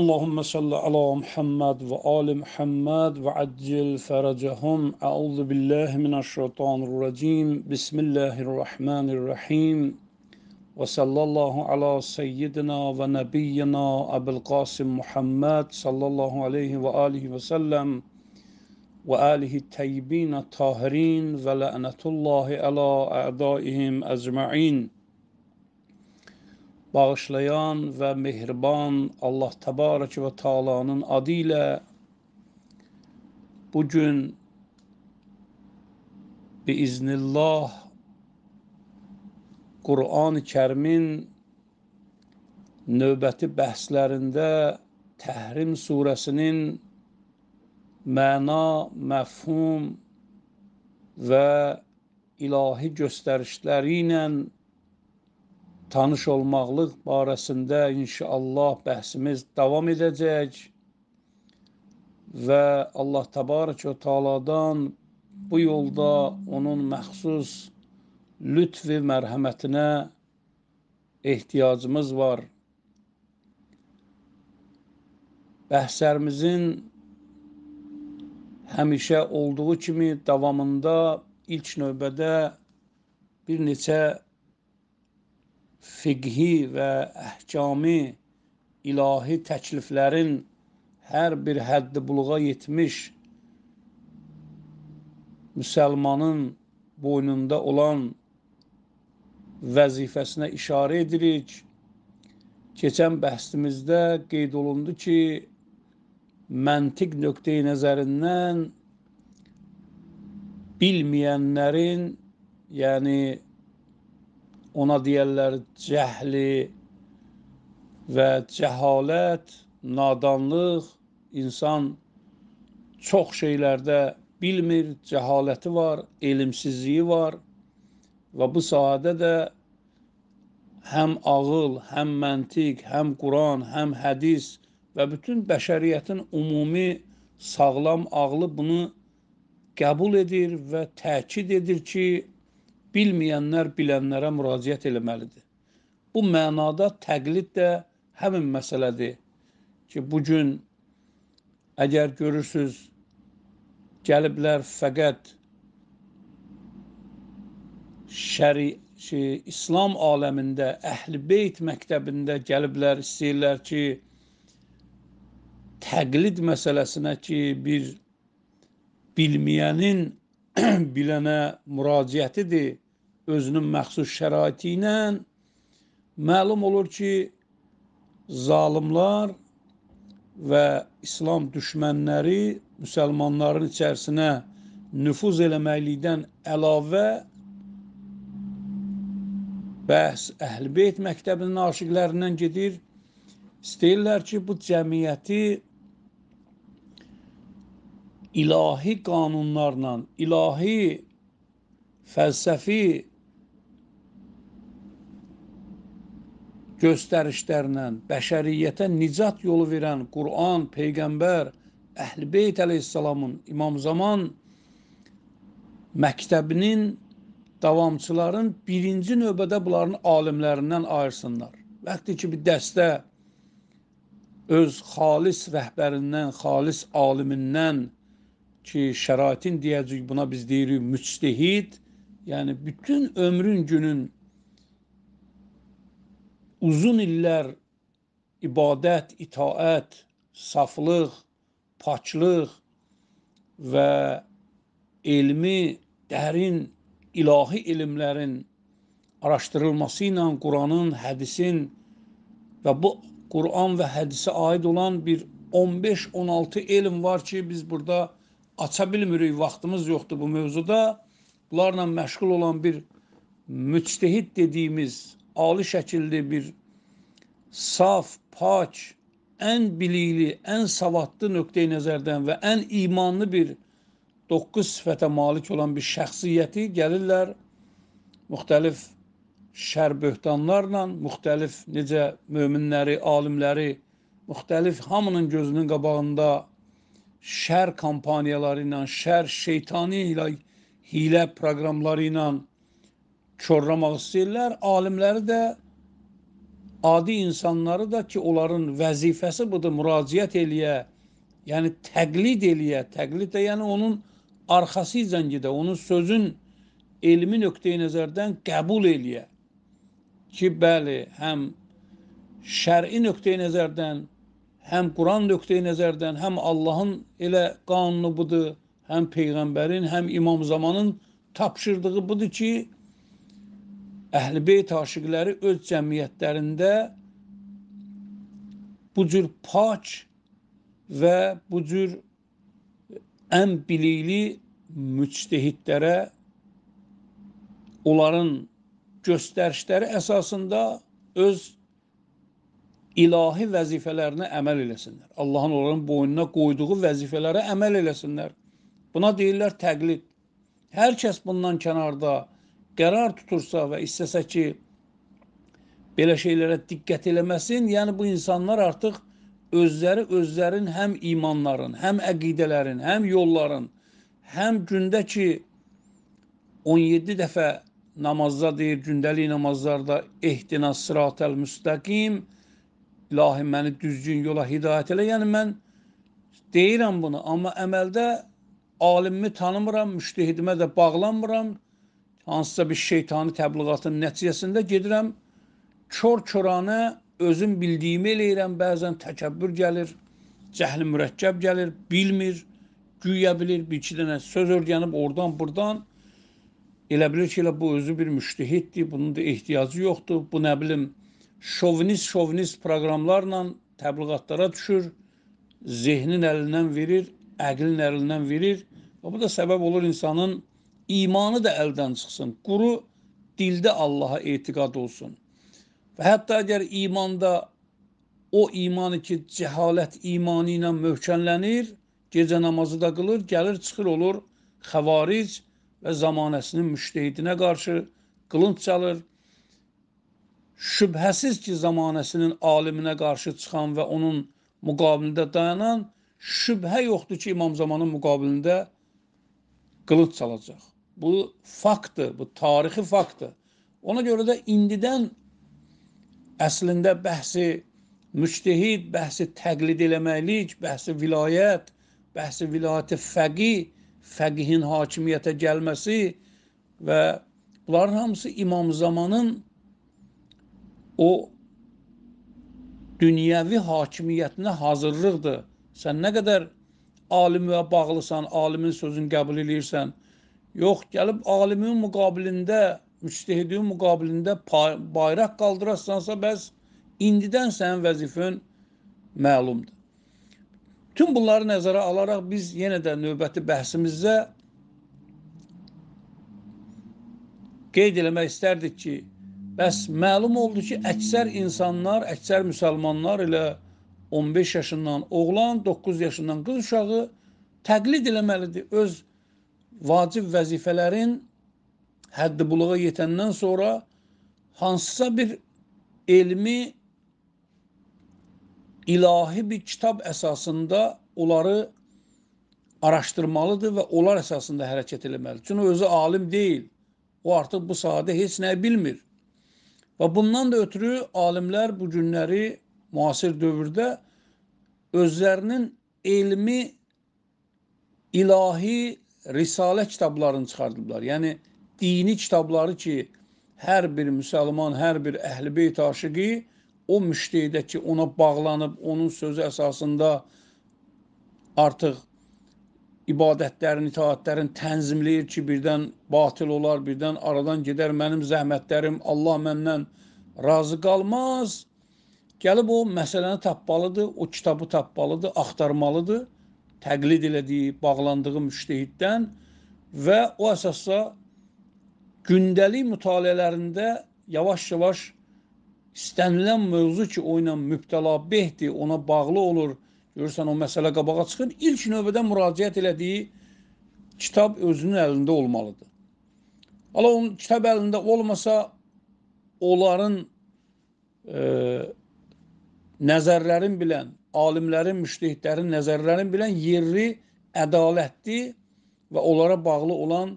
اللهم صل على محمد وآل محمد وعجل فرجهم أعوذ بالله من الشيطان الرجيم بسم الله الرحمن الرحيم وصلى الله على سيدنا ونبينا أبو القاسم محمد صلى الله عليه وآله وسلم وآله الطيبين الطاهرين ولعنة الله على أعدائهم أجمعين bağışlayan və mehriban Allah Təbarək və Taala'nın adı ilə bu gün biiznillah Qurani Kərimin növbəti bəhslərində Təhrim surəsinin məna, məfhum və ilahi göstərişləri ilə tanış olmaqlıq barəsində inşallah bəhsimiz davam edəcək və Allah təbarək və təaladan bu yolda onun məxsus lütf və mərhəmətinə ehtiyacımız var. Bəhslərimizin həmişə olduğu kimi davamında ilk növbədə bir neçə fiqhi və əhkami ilahi təkliflərin hər bir həddi buluğa yetmiş müsəlmanın boynunda olan vəzifəsinə işarə edirik. Keçən bəhsimizdə qeyd olundu ki, məntiq nöqteyi nəzərindən bilməyənlərin, yəni ona deyərlər cəhli və cəhalət, nadanlıq, insan çox şeylərdə bilmir, cəhaləti var, elmsizliyi var və bu sahədə də həm ağıl, həm məntiq, həm Quran, həm hədis və bütün bəşəriyyətin ümumi sağlam ağlı bunu qəbul edir və təkid edir ki, bilməyənlər bilənlərə müraciət eləməlidir. Bu mənada təqlid də həmin məsələdir ki, bu gün əgər görürsüz gəliblər fəqət şəri şey, İslam aləmində Əhl-i Beyt məktəbində gəliblər istəyirlər ki, təqlid məsələsinə ki, bir bilməyənin bilənə müraciətidir özünün məxsus şəraiti ilə məlum olur ki, zalimlar və İslam düşmənləri müsəlmanların içərisinə nüfuz eləməklikdən əlavə bəhs Əhlbeyt məktəbinin aşiqlərindən gedir. İstəyirlər ki, bu cəmiyyəti ilahi qanunlarla, ilahi fəlsəfi göstərişlərlə bəşəriyyətə nicat yolu verən Quran, Peyğəmbər, Əhl-i Beyt əleyhissalamın İmam Zaman məktəbinin davamçıların birinci növbədə bunların alimlərindən ayırsınlar. Vəqti ki, bir dəstə öz xalis rəhbərindən, xalis alimindən ki, şəraitin deyəcək buna biz deyirik müçtehid, yəni bütün ömrün günün uzun illər ibadət, itaət, saflıq, paçlıq və elmi, dərin ilahi elmlərin araşdırılması ilə Quranın, hədisin və bu Quran və hədisə aid olan bir 15-16 elm var ki, biz burada aça bilmirik, vaxtımız yoxdur bu mövzuda. Bunlarla məşğul olan bir müctehid dediyimiz ali şəkilli bir saf, pak, ən bilikli, ən savadlı nöqteyi nəzərdən və ən imanlı bir doqquz sifətə malik olan bir şəxsiyyəti gəlirlər müxtəlif şər böhtanlarla, müxtəlif necə möminləri, alimləri, müxtəlif hamının gözünün qabağında şər kampaniyaları ilə, şər şeytani hilə, hilə proqramları ilə körləmək istəyirlər. Alimləri də adi insanları da ki, onların vəzifəsi budur, müraciət eləyə, yəni təqlid eləyə, təqlid də yəni onun arxası ilə gedə, onun sözün elmi nöqteyi nəzərdən qəbul eləyə. Ki, bəli, həm şər'i nöqteyi nəzərdən, həm Quran nöqteyi nəzərdən, həm Allahın elə qanunu budur, həm peyğəmbərin, həm imam zamanın tapşırdığı budur ki, əhlibeyt aşiqləri öz cəmiyyətlərində bu cür pak və bu cür ən bilikli müctehidlərə onların göstərişləri əsasında öz ilahi vəzifələrinə əməl eləsinlər. Allahın onların boynuna qoyduğu vəzifələrə əməl eləsinlər. Buna deyirlər təqlid. Hər kəs bundan kənarda qərar tutursa və istəsə ki, belə şeylərə diqqət eləməsin, yəni bu insanlar artıq özləri özlərin həm imanların, həm əqidələrin, həm yolların, həm gündə ki 17 dəfə namazda deyir, gündəlik namazlarda ehtina sıratəl müstəqim, ilahi məni düzgün yola hidayət elə. Yəni mən deyirəm bunu, amma əməldə alimimi tanımıram, müştehidimə də bağlanmıram, hansısa bir şeytani təbliğatın nəticəsində gedirəm, kör-köranə özüm bildiyimi eləyirəm, bəzən təkəbbür gəlir, cəhli mürəkkəb gəlir, bilmir, güya bilir, bir iki dənə söz öyrənib oradan burdan elə bilir ki, elə bu özü bir müştehiddir, bunun da ehtiyacı yoxdur. Bu nə bilim şovinist şovinist proqramlarla təbliğatlara düşür, zehnin əlindən verir, əqlin əlindən verir və bu da səbəb olur insanın imanı da əldən çıxsın. Quru dildə Allaha etiqad olsun. Və hətta əgər imanda o imanı ki, cəhalət imanı ilə möhkənlənir, gecə namazı da qılır, gəlir, çıxır, olur xəvaric və zamanəsinin müştehidinə qarşı qılınç çalır. Şübhəsiz ki, zamanəsinin aliminə qarşı çıxan və onun müqabilində dayanan şübhə yoxdur ki, imam zamanın müqabilində qılınç çalacaq. Bu faktdır, bu tarixi faktdır. Ona görə də indidən əslində bəhsi müçtehid, bəhsi təqlid eləməklik, bəhsi vilayət, bəhsi vilayəti fəqi, fəqihin hakimiyyətə gəlməsi və bunların hamısı İmam Zamanın o dünyəvi hakimiyyətinə hazırlıqdır. Sən nə qədər alimə bağlısan, alimin sözünü qəbul eləyirsən, Yox, gəlib alimin müqabilində, müçtehidin müqabilində bayraq qaldırasansa, bəs indidən sənin vəzifən məlumdur. Tüm bunları nəzərə alaraq biz yenə də növbəti bəhsimizdə qeyd eləmək istərdik ki, bəs məlum oldu ki, əksər insanlar, əksər müsəlmanlar elə 15 yaşından oğlan, 9 yaşından qız uşağı təqlid eləməlidir öz vacib vəzifələrin həddi buluğa yetəndən sonra hansısa bir elmi ilahi bir kitab əsasında onları araşdırmalıdır və onlar əsasında hərəkət eləməlidir. Çünki özü alim deyil. O artıq bu sahədə heç nə bilmir. Və bundan da ötürü alimlər bu günləri müasir dövrdə özlərinin elmi ilahi risalə kitablarını çıxardıblar. Yəni dini kitabları ki, hər bir müsəlman, hər bir əhlibeyt aşıqı o müştehidə ki, ona bağlanıb onun sözü əsasında artıq ibadətlərin, itaatlərin tənzimləyir ki, birdən batil olar, birdən aradan gedər mənim zəhmətlərim, Allah məndən razı qalmaz. Gəlib o məsələni tapmalıdır, o kitabı tapmalıdır, axtarmalıdır təqlid elədiyi, bağlandığı müştehiddən və o əsasda gündəlik mütaliələrində yavaş-yavaş istənilən mövzu ki, o ilə mübtəla behdir, ona bağlı olur, görürsən o məsələ qabağa çıxır, ilk növbədə müraciət elədiyi kitab özünün əlində olmalıdır. Ala onun kitab əlində olmasa, onların e, nəzərlərin bilən, alimlərin, müştehidlərin nəzərlərini bilən yerli, ədalətli və onlara bağlı olan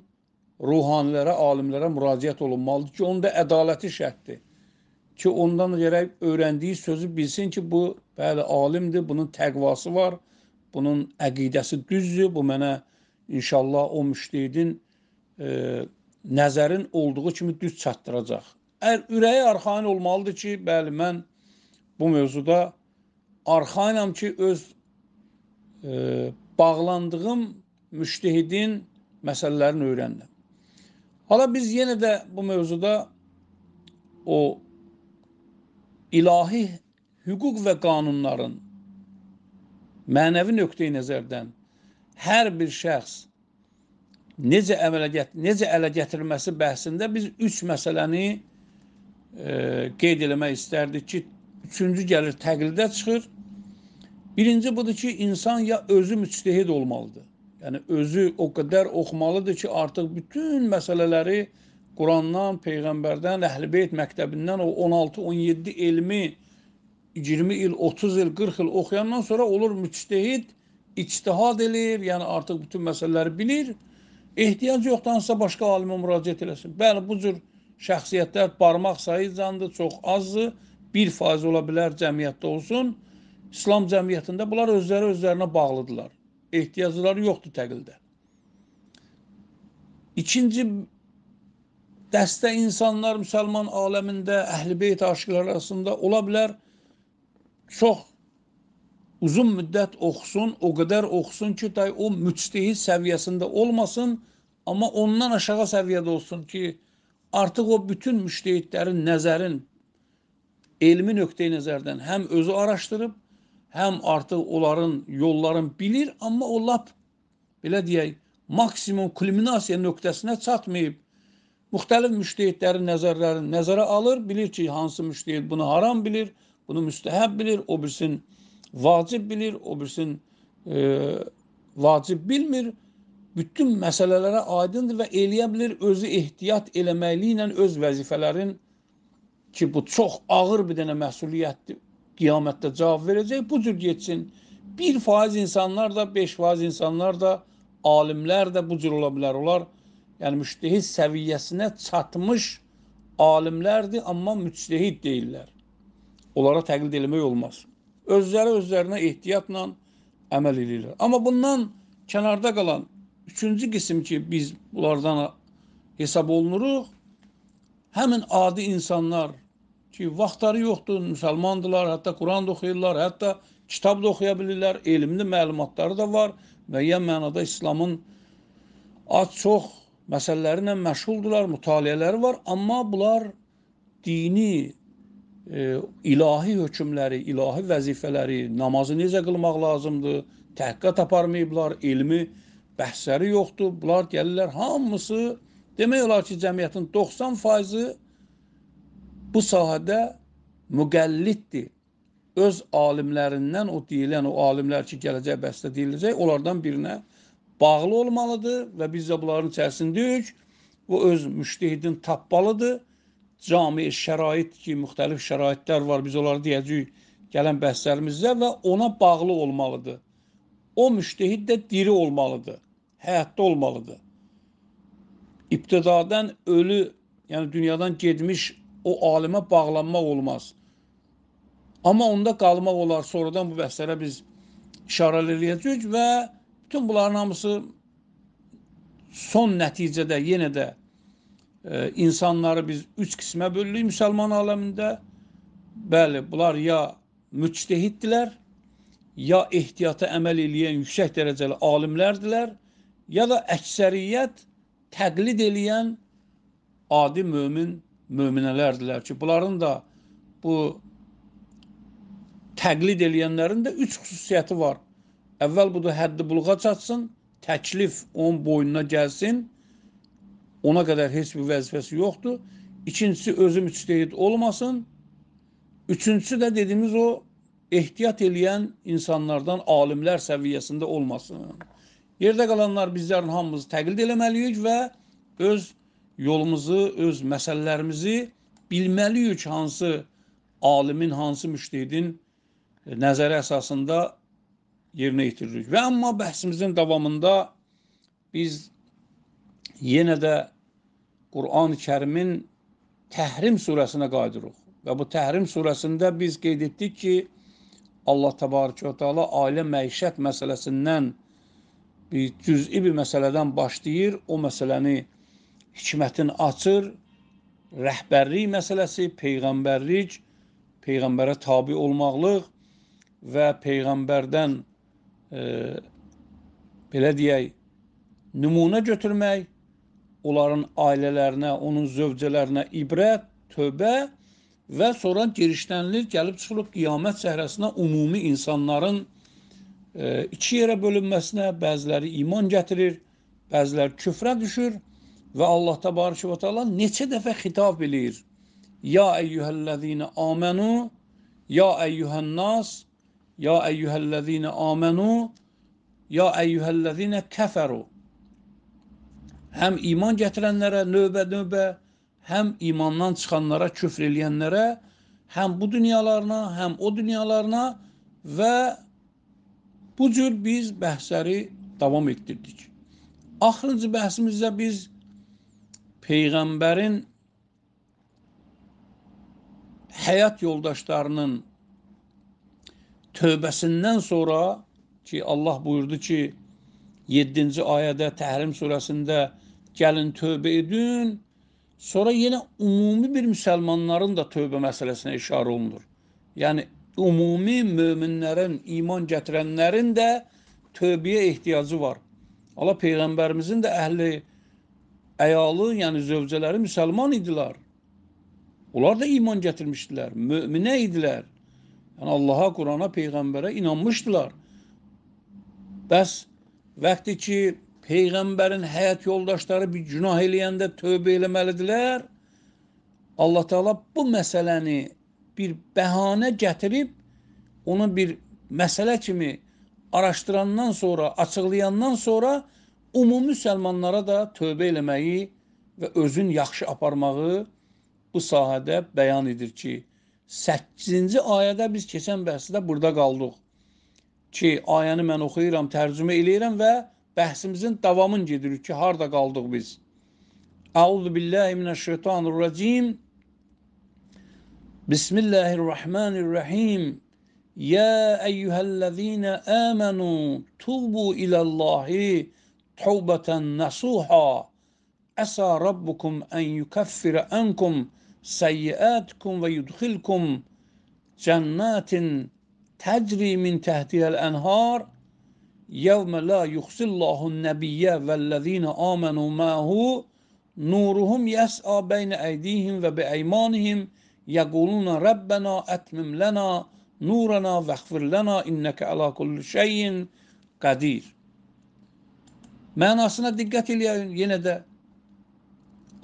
ruhanilərə, alimlərə müraciət olunmalıdır ki, onun da ədaləti şərtdir. Ki, ondan gərək öyrəndiyi sözü bilsin ki, bu bəli alimdir, bunun təqvası var, bunun əqidəsi düzdür, bu mənə inşallah o müştehidin e, nəzərin olduğu kimi düz çatdıracaq. Ər, ürəyi arxain olmalıdır ki, bəli mən bu mövzuda arxayınam ki, öz e, bağlandığım müştehidin məsələlərini öyrəndim. Hala biz yenə də bu mövzuda o ilahi hüquq və qanunların mənəvi nöqteyi nəzərdən hər bir şəxs necə əmələ get necə ələ gətirməsi bəhsində biz 3 məsələni e, qeyd eləmək istərdik ki, üçüncü gəlir təqlidə çıxır. Birinci budur ki, insan ya özü müçtehid olmalıdır. Yəni özü o qədər oxumalıdır ki, artıq bütün məsələləri Qurandan, peyğəmbərdən, Əhlibeyt məktəbindən o 16-17 elmi 20 il, 30 il, 40 il oxuyandan sonra olur müçtehid, ictihad eləyir, yəni artıq bütün məsələləri bilir. Ehtiyac yoxdansa başqa alimə müraciət eləsin. Bəli, bu cür şəxsiyyətlər barmaq sayıcandır, çox azdır. 1% ola bilər cəmiyyətdə olsun. İslam cəmiyyətində bunlar özləri özlərinə bağlıdırlar. Ehtiyacları yoxdur təqildə. İkinci dəstə insanlar müsəlman aləmində, əhl-beyt aşıqları arasında ola bilər çox uzun müddət oxusun, o qədər oxusun ki, tay o müctehid səviyyəsində olmasın, amma ondan aşağı səviyyədə olsun ki, artıq o bütün müştehidlərin nəzərin elmi nöqteyi nəzərdən həm özü araşdırıb, həm artıq onların yolların bilir, amma o lap belə deyək, maksimum kulminasiya nöqtəsinə çatmayıb. Müxtəlif müştehidlərin nəzərlərini nəzərə alır, bilir ki, hansı müştehid bunu haram bilir, bunu müstəhəb bilir, o birsin vacib bilir, o birsin e, vacib bilmir. Bütün məsələlərə aydındır və eləyə bilər özü ehtiyat eləməkliyi ilə öz vəzifələrin ki, bu çox ağır bir dənə məsuliyyətdir kıyamette cevap verecek. Bu cür geçsin. Bir faiz insanlar da, beş faiz insanlar da, alimlər də bu cür ola bilər. Onlar yəni müçtehid səviyyəsinə çatmış alimlərdir, amma müçtehid deyillər. Onlara təqlid eləmək olmaz. Özləri özlərinə ehtiyatla əməl edirlər. Amma bundan kənarda qalan üçüncü qism ki, biz bunlardan hesab olunuruq, həmin adi insanlar, ki, vaxtları yoxdur, müsəlmandılar, hətta Quran da oxuyurlar, hətta kitab da oxuya bilirlər, elmli məlumatları da var və ya mənada İslamın az-çox məsələləri ilə məşğuldurlar, mütaliələri var, amma bunlar dini e, ilahi hökmləri, ilahi vəzifələri, namazı necə qılmaq lazımdır, təhqiqat aparmayıblar, elmi bəhsləri yoxdur. Bunlar gəlirlər hamısı demək olar ki, cəmiyyətin 90 faizi bu sahədə müqəlliddir. Öz alimlərindən o deyilən, o alimlər ki, gələcək bəhsdə deyiləcək, onlardan birinə bağlı olmalıdır və biz də bunların içərisindəyik. O öz müştehidin tapmalıdır. Cami şərait ki, müxtəlif şəraitlər var, biz onları deyəcəyik gələn bəhslərimizdə və ona bağlı olmalıdır. O müştehid də diri olmalıdır, həyatda olmalıdır. İbtidadan ölü, yəni dünyadan getmiş o alimə bağlanmaq olmaz. Amma onda qalmaq olar. Sonradan bu bəhslərə biz işarə eləyəcəyik və bütün bunların hamısı son nəticədə yenə də e, insanları biz üç qismə bölürük müsəlman aləmində. Bəli, bunlar ya müctehiddirlər, ya ehtiyata əməl eləyən yüksək dərəcəli alimlərdilər, ya da əksəriyyət təqlid eləyən adi mömin möminələrdirlər ki, bunların da bu təqlid eləyənlərin də üç xüsusiyyəti var. Əvvəl budur həddi buluğa çatsın, təklif onun boynuna gəlsin. Ona qədər heç bir vəzifəsi yoxdur. İkincisi özü müçtehid olmasın. Üçüncüsü də dediyimiz o ehtiyat eləyən insanlardan alimlər səviyyəsində olmasın. Yerdə qalanlar bizlərin hamımız təqlid eləməliyik və öz yolumuzu, öz məsələlərimizi bilməliyik ki, hansı alimin, hansı müştehidin e, nəzərə əsasında yerinə yetiririk. Və amma bəhsimizin davamında biz yenə də Qurani Kərimin Təhrim surəsinə qayıdırıq. Və bu Təhrim surəsində biz qeyd etdik ki, Allah təbarəkə və təala ailə məişət məsələsindən bir cüz'i bir məsələdən başlayır, o məsələni hikmətin açır, rəhbərlik məsələsi, peyğəmbərlik, peyğəmbərə tabi olmaqlıq və peyğəmbərdən e, belə deyək, nümunə götürmək, onların ailələrinə, onun zövcələrinə ibrət, tövbə və sonra girişlənilir, gəlib çıxılıb qiyamət səhrəsinə ümumi insanların e, iki yerə bölünməsinə bəziləri iman gətirir, bəziləri küfrə düşür. Və Allah təbarəkə və təala neçə dəfə xitab eləyir? Ya eyyuhəllezina amanu, ya eyyuhənnas, ya eyyuhəllezina amanu, ya eyyuhəllezina kəfəru. Həm iman gətirənlərə növbə-növbə, həm imandan çıxanlara, küfr eləyənlərə, həm bu dünyalarına, həm o dünyalarına və bu cür biz bəhsləri davam etdirdik. Axırıncı bəhsimizdə biz Peyğəmbərin həyat yoldaşlarının tövbəsindən sonra ki, Allah buyurdu ki, 7-ci ayədə Təhrim surəsində gəlin tövbə edin, sonra yenə ümumi bir müsəlmanların da tövbə məsələsinə işarə olunur. Yəni, ümumi möminlərin, iman gətirənlərin də tövbəyə ehtiyacı var. Allah Peyğəmbərimizin də əhli əyalı, yəni zövcələri müsəlman idilər. Onlar da iman gətirmişdilər, möminə idilər. Yəni Allaha, Qurana, peyğəmbərə inanmışdılar. Bəs vaxtı ki peyğəmbərin həyat yoldaşları bir günah eləyəndə tövbə eləməlidirlər. Allah Taala bu məsələni bir bəhanə gətirib onu bir məsələ kimi araşdırandan sonra, açıqlayandan sonra Ümumi müsəlmanlara da tövbə eləməyi və özün yaxşı aparmağı bu sahədə bəyan edir ki, 8-ci ayədə biz keçən bəhsdə burada qaldıq ki, ayəni mən oxuyuram, tərcümə eləyirəm və bəhsimizin davamını gedirik ki, harda qaldıq biz. Əuzu billahi minəşşeytanirracim. Bismillahirrahmanirrahim. Ya eyyuhellezina amanu tubu ilallahi توبة نصوحا عسى ربكم أن يكفر عنكم سيئاتكم ويدخلكم جنات تجري من تحتها الأنهار يوم لا يخزي الله النبي والذين آمنوا معه نورهم يسعى بين أيديهم وبأيمانهم يقولون ربنا أتمم لنا نورنا واغفر لنا إنك على كل شيء قدير Mənasına diqqət eləyəyin yenə də.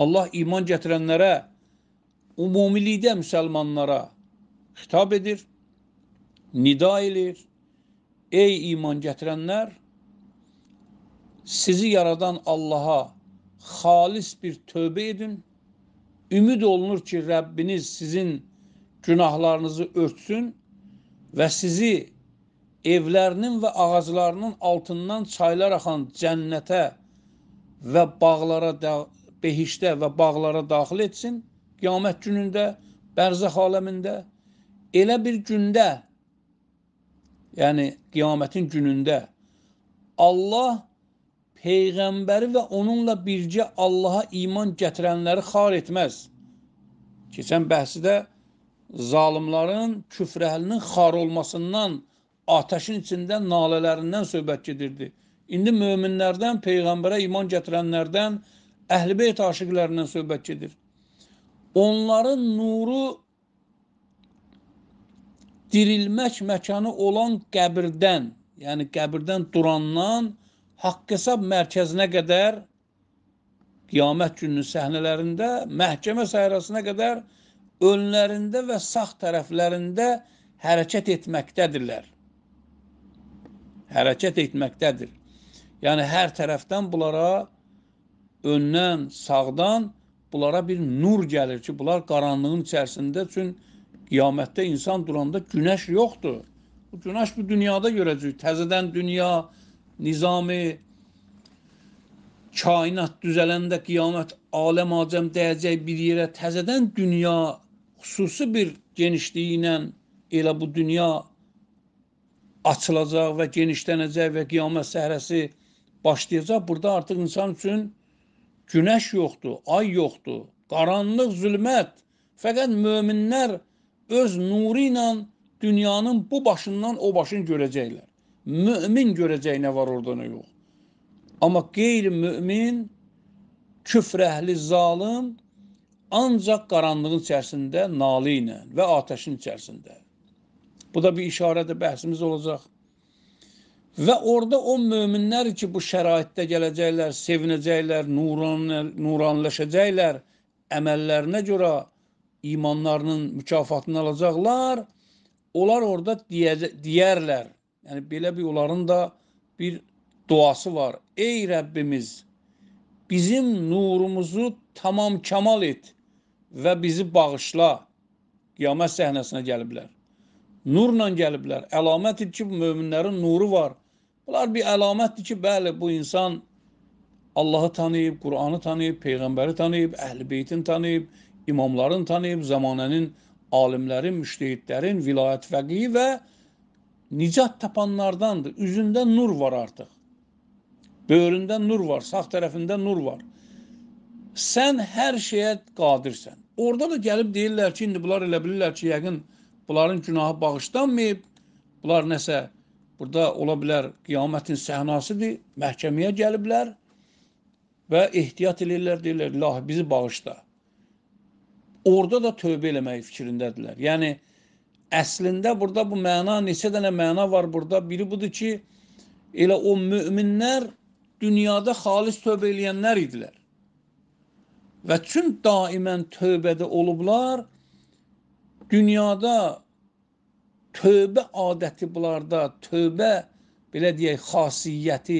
Allah iman gətirənlərə, ümumilikdə müsəlmanlara xitab edir, nida edir. Ey iman gətirənlər, sizi yaradan Allaha xalis bir tövbə edin. Ümid olunur ki, Rəbbiniz sizin günahlarınızı örtsün və sizi evlərinin və ağaclarının altından çaylar axan cənnətə və bağlara behişdə və bağlara daxil etsin. Qiyamət günündə, bərzəx aləmində elə bir gündə, yəni qiyamətin günündə Allah peyğəmbəri və onunla bircə Allaha iman gətirənləri xar etməz. Keçən bəhsdə zalimların, küfrəhlinin xar olmasından atəşin içində nalələrindən söhbət gedirdi. İndi möminlərdən, Peyğəmbərə iman gətirənlərdən, əhlibeyt aşıqlərindən söhbət gedir. Onların nuru dirilmək məkanı olan qəbirdən, yəni qəbirdən durandan haqq hesab mərkəzinə qədər qiyamət gününün səhnələrində, məhkəmə səhrasına qədər önlərində və sağ tərəflərində hərəkət etməkdədirlər hərəkət etməkdədir. Yəni hər tərəfdən bunlara öndən, sağdan bunlara bir nur gəlir ki, bunlar qaranlığın içərisində üçün qiyamətdə insan duranda günəş yoxdur. Bu günəş bu dünyada görəcəyik. Təzədən dünya nizami kainat düzələndə qiyamət aləm acəm dəyəcək bir yerə təzədən dünya xüsusi bir genişliyi ilə elə bu dünya açılacaq və genişlənəcək və qiyamət səhrəsi başlayacaq. Burada artıq insan üçün günəş yoxdur, ay yoxdur, qaranlıq, zülmət. Fəqət möminlər öz nuru ilə dünyanın bu başından o başını görəcəklər. Mömin görəcək nə var orada nə yox. Amma qeyri-mömin, küfrəhli zalım ancaq qaranlığın içərisində, nalı ilə və atəşin içərisində. Bu da bir işarədir, bəhsimiz olacaq. Və orada o möminlər ki, bu şəraitdə gələcəklər, sevinəcəklər, nuran, nuranlaşacaqlar, əməllərinə görə imanlarının mükafatını alacaqlar. Onlar orada deyə, deyərlər. Yəni belə bir onların da bir duası var. Ey Rəbbimiz, bizim nurumuzu tamam kamal et və bizi bağışla. Qiyamət səhnəsinə gəliblər. Nurla gəliblər. Əlamətdir ki, möminlərin nuru var. Bunlar bir əlamətdir ki, bəli, bu insan Allahı tanıyıb, Qur'anı tanıyıb, Peyğəmbəri tanıyıb, Əhl-i Beytin tanıyıb, imamların tanıyıb, zamanənin alimlərin, müştehidlərin, vilayət fəqihi və nicat tapanlardandır. Üzündə nur var artıq. Böyründə nur var, sağ tərəfində nur var. Sən hər şeyə qadirsən. Orada da gəlib deyirlər ki, indi bunlar elə bilirlər ki, yəqin bunların günahı bağışlanmayıb, bunlar nəsə burada ola bilər qiyamətin səhnasıdır, məhkəməyə gəliblər və ehtiyat edirlər, deyirlər, ilahi bizi bağışla. Orada da tövbə eləmək fikrindədirlər. Yəni, əslində burada bu məna, neçə dənə məna var burada. Biri budur ki, elə o müminlər dünyada xalis tövbə eləyənlər idilər. Və çün daimən tövbədə olublar dünyada tövbə adəti bunlarda, tövbə belə deyək, xasiyyəti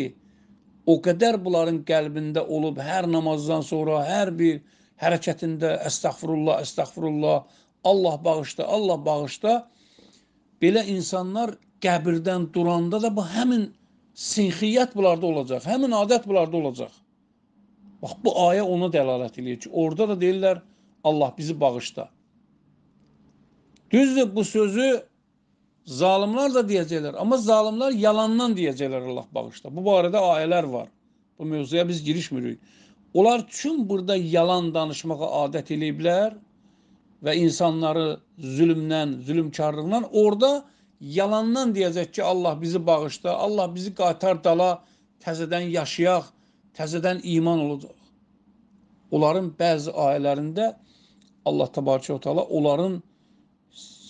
o qədər bunların qəlbində olub, hər namazdan sonra, hər bir hərəkətində əstəğfurullah, əstəğfurullah, Allah bağışda, Allah bağışda. Belə insanlar qəbirdən duranda da bu həmin sinxiyyət bunlarda olacaq, həmin adət bunlarda olacaq. Bax bu ayə ona dəlalət eləyir ki, orada da deyirlər Allah bizi bağışda. Düzdür bu sözü zalimlar da deyəcəklər, amma zalimlar yalandan deyəcəklər Allah bağışla. Bu barədə ayələr var. Bu mövzuya biz girişmirik. Onlar üçün burada yalan danışmağa adət eləyiblər və insanları zülmdən, zülmkarlıqdan orada yalandan deyəcək ki, Allah bizi bağışla, Allah bizi qatar dala, təzədən yaşayaq, təzədən iman olacaq. Onların bəzi ayələrində Allah təbarəkə və təala onların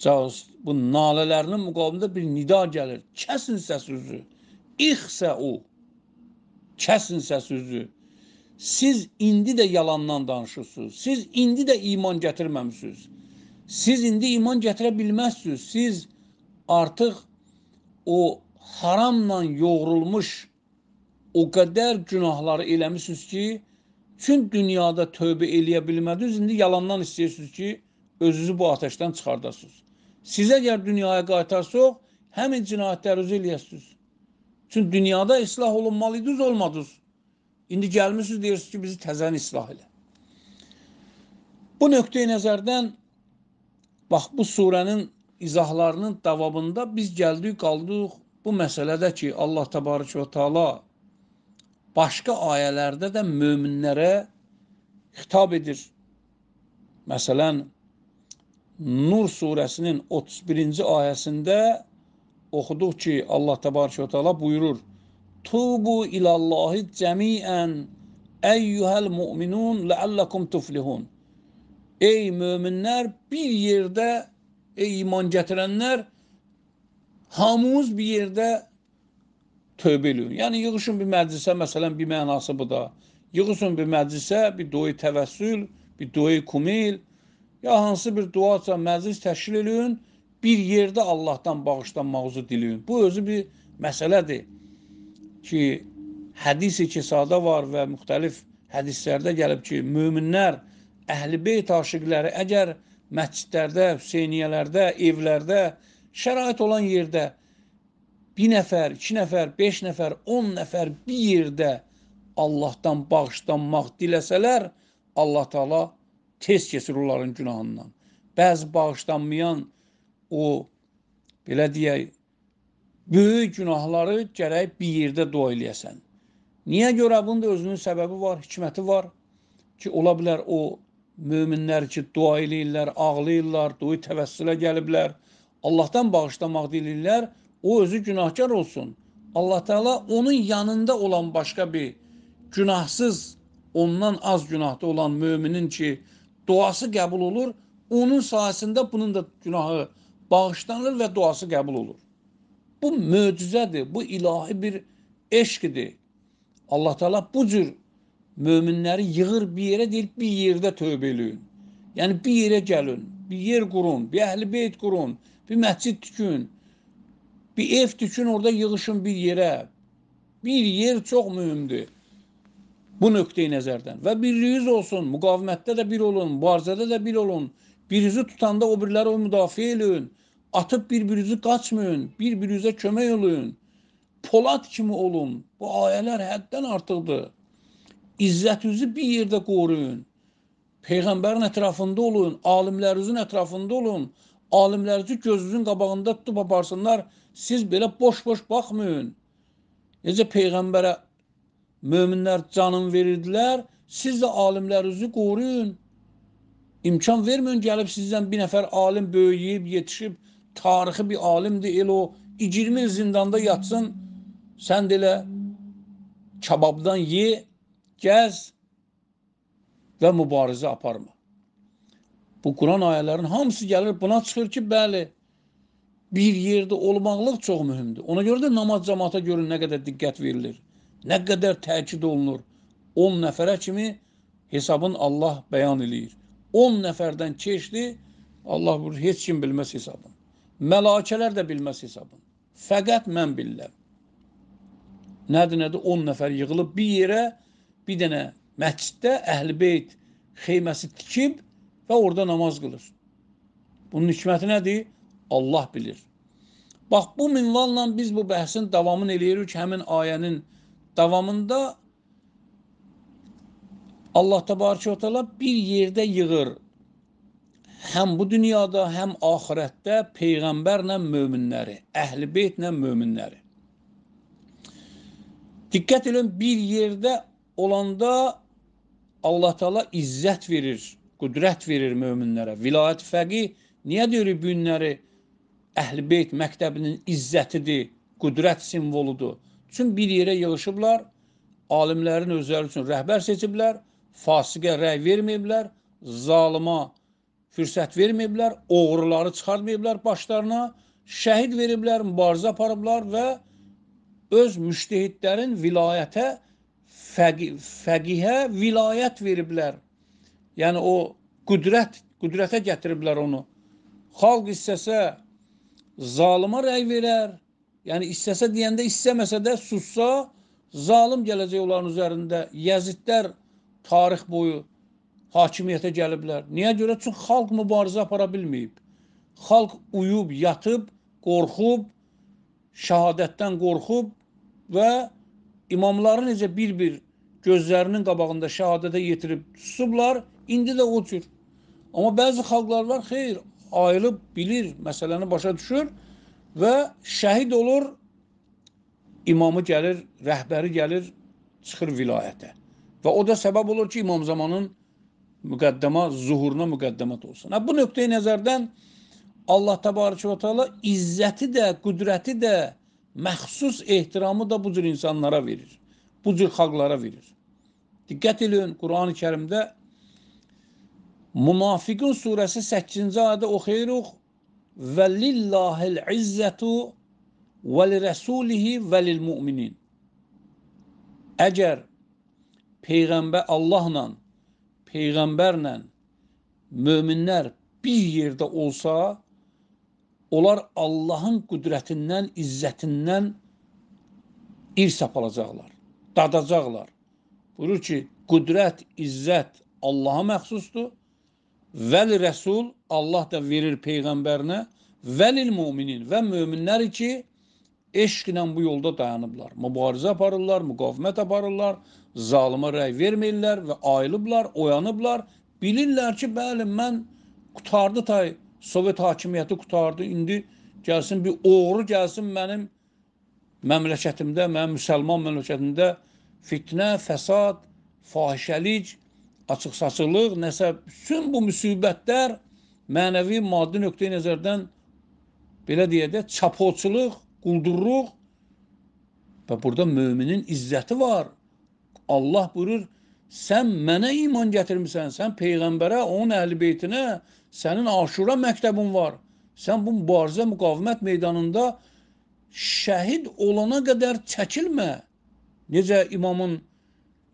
bu nalələrinin müqabilində bir nida gəlir. Kəsin səs üzü. İxsə o. Kəsin səs üzü. Siz indi də yalandan danışırsınız. Siz indi də iman gətirməmisiniz. Siz indi iman gətirə bilməzsiniz. Siz artıq o haramla yoğrulmuş o qədər günahları eləmisiniz ki, bütün dünyada tövbə eləyə bilmədiniz. İndi yalandan istəyirsiniz ki, özünüzü bu ateşdən çıxardasınız. Siz əgər dünyaya qaytarsaq, həmin cinayətləri özü eləyəsiniz. Çünki dünyada islah olunmalıydınız, olmadınız. İndi gəlmişsiniz, deyirsiniz ki, bizi təzən islah elə. Bu nöqtəyi nəzərdən, bax, bu surənin izahlarının davabında biz gəldik, qaldıq bu məsələdə ki, Allah təbarək və taala başqa ayələrdə də möminlərə xitab edir. Məsələn, Nur surəsinin 31-ci ayəsində oxuduq ki, Allah təbarək və təala buyurur: "Tubu ilallahi cəmiən eyyuhəl mu'minun la'allakum tuflihun." Ey möminlər, bir yerdə, ey iman gətirənlər, hamımız bir yerdə tövbə eləyin. Yəni yığılın bir məclisə, məsələn, bir mənası bu da. Yığılın bir məclisə, bir dua təvəssül, bir dua kumil, ya hansı bir duaca məclis təşkil eləyin, bir yerdə Allahdan bağışlanmağınızı diləyin. Bu özü bir məsələdir ki, hədis-i kisada var və müxtəlif hədislərdə gəlib ki, möminlər, əhl-beyt aşiqləri əgər məscidlərdə, Hüseyniyələrdə, evlərdə, şərait olan yerdə bir nəfər, iki nəfər, beş nəfər, on nəfər bir yerdə Allahdan bağışlanmaq diləsələr, Allah Taala tez keçir onların günahından. Bəzi bağışlanmayan o, belə deyək, böyük günahları gərək bir yerdə dua eləyəsən. Niyə görə bunun da özünün səbəbi var, hikməti var ki, ola bilər o möminlər ki, dua eləyirlər, ağlayırlar, dua təvəssülə gəliblər, Allahdan bağışlamaq dilirlər, o özü günahkar olsun. Allah Teala onun yanında olan başqa bir günahsız, ondan az günahda olan müminin ki, duası qəbul olur. Onun sayəsində bunun da günahı bağışlanır və duası qəbul olur. Bu möcüzədir, bu ilahi bir eşqdir. Allah Teala bu cür möminləri yığır bir yerə deyil, bir yerdə tövbə eləyin. Yəni bir yerə gəlin, bir yer qurun, bir əhli beyt qurun, bir məscid tikin, bir ev tikin, orada yığışın bir yerə. Bir yer çox mühümdür bu nöqteyi nəzərdən. Və birliyiniz olsun, müqavimətdə də bir olun, mübarizədə də bir olun. Birinizi tutanda o birləri o müdafiə eləyin. Atıb bir-birinizi qaçmayın, bir-birinizə kömək olun. Polad kimi olun. Bu ayələr həddən artıqdır. İzzətinizi bir yerdə qoruyun. Peyğəmbərin ətrafında olun, alimlərinizin ətrafında olun. Alimlərinizi gözünüzün qabağında tutub aparsınlar. Siz belə boş-boş baxmayın. Necə peyğəmbərə möminlər canın verirdilər, siz də alimlərinizi qoruyun. İmkan verməyin, gəlib sizdən bir nəfər alim böyüyüb, yetişib, tarixi bir alimdir, el o 20 il zindanda yatsın, sən də elə kababdan ye, gəz və mübarizə aparma. Bu Quran ayələrinin hamısı gəlir, buna çıxır ki, bəli, bir yerdə olmaqlıq çox mühümdür. Ona görə də namaz cəmaata görün nə qədər diqqət verilir. Nə qədər təkid olunur? 10 nəfərə kimi hesabın Allah bəyan eləyir. 10 nəfərdən keçdi, Allah buyurur, heç kim bilməz hesabını. Məlakələr də bilməz hesabını. Fəqət mən bilirəm. Nədir, nədir? 10 nəfər yığılıb bir yerə, bir dənə məsciddə əhlibeyt xeyməsi tikib və orada namaz qılır. Bunun hikməti nədir? Allah bilir. Bax, bu minvalla biz bu bəhsin davamını eləyirik həmin ayənin davamında Allah təbarəkə və təala bir yerdə yığır. Həm bu dünyada, həm axirətdə peyğəmbərlə möminləri, əhlibeytlə möminləri. Diqqət edin, bir yerdə olanda Allah təala izzət verir, qüdrət verir möminlərə. Vilayət fəqi niyə deyirik bu günləri? Əhlibeyt məktəbinin izzətidir, qüdrət simvoludur. Üçün bir yerə yığışıblar, alimlərin özləri üçün rəhbər seçiblər, fasiqə rəy verməyiblər, zalıma fürsət verməyiblər, oğruları çıxartmayıblar başlarına, şəhid veriblər, mübarizə aparıblar və öz müştehidlərin vilayətə fəqi, fəqihə vilayət veriblər. Yəni o qüdrət, qüdrətə gətiriblər onu. Xalq istəsə zalıma rəy verər, yəni istəsə deyəndə, istəməsə də sussa, zalım gələcək onların üzərində. Yəzidlər tarix boyu hakimiyyətə gəliblər. Niyə görə? Çünki xalq mübarizə apara bilməyib. Xalq uyub, yatıb, qorxub, şəhadətdən qorxub və imamları necə bir-bir gözlərinin qabağında şəhadətə yetirib susublar, indi də o cür. Amma bəzi xalqlar var, xeyr, ayılıb, bilir, məsələni başa düşür və şəhid olur, imamı gəlir, rəhbəri gəlir, çıxır vilayətə. Və o da səbəb olur ki, imam zamanın müqəddəma, zuhuruna müqəddəmat olsun. Hə, bu nöqtəyi nəzərdən Allah təbarəkə və təala izzəti də, qüdrəti də, məxsus ehtiramı da bu cür insanlara verir. Bu cür xalqlara verir. Diqqət edin, Qurani-Kərimdə Münafiqin surəsi 8-ci ayədə oxuyuruq və lillahil izzətu və li rəsulihi və lil müminin. Əgər Peyğəmbər Allahla, Peyğəmbərlə möminlər bir yerdə olsa, onlar Allahın qüdrətindən, izzətindən irs apalacaqlar, dadacaqlar. Buyurur ki, qüdrət, izzət Allaha məxsusdur Vəl rəsul Allah da verir peyğəmbərinə vəlil müminin və möminlər ki eşqlə bu yolda dayanıblar. Mübarizə aparırlar, müqavimət aparırlar, zalıma rəy vermirlər və ayılıblar, oyanıblar. Bilirlər ki, bəli mən qutardı tay Sovet hakimiyyəti qutardı. İndi gəlsin bir oğru gəlsin mənim məmləkətimdə, mənim müsəlman məmləkətimdə fitnə, fəsad, fahişəlik, açıq-saçılıq, nəsə bütün bu müsibətlər mənəvi, maddi nöqteyi nəzərdən belə deyə də çapoçuluq, quldurluq və burada möminin izzəti var. Allah buyurur, sən mənə iman gətirmisən, sən Peyğəmbərə, onun əhl-i beytinə, sənin aşura məktəbin var. Sən bu mübarizə, müqavimət meydanında şəhid olana qədər çəkilmə. Necə imamın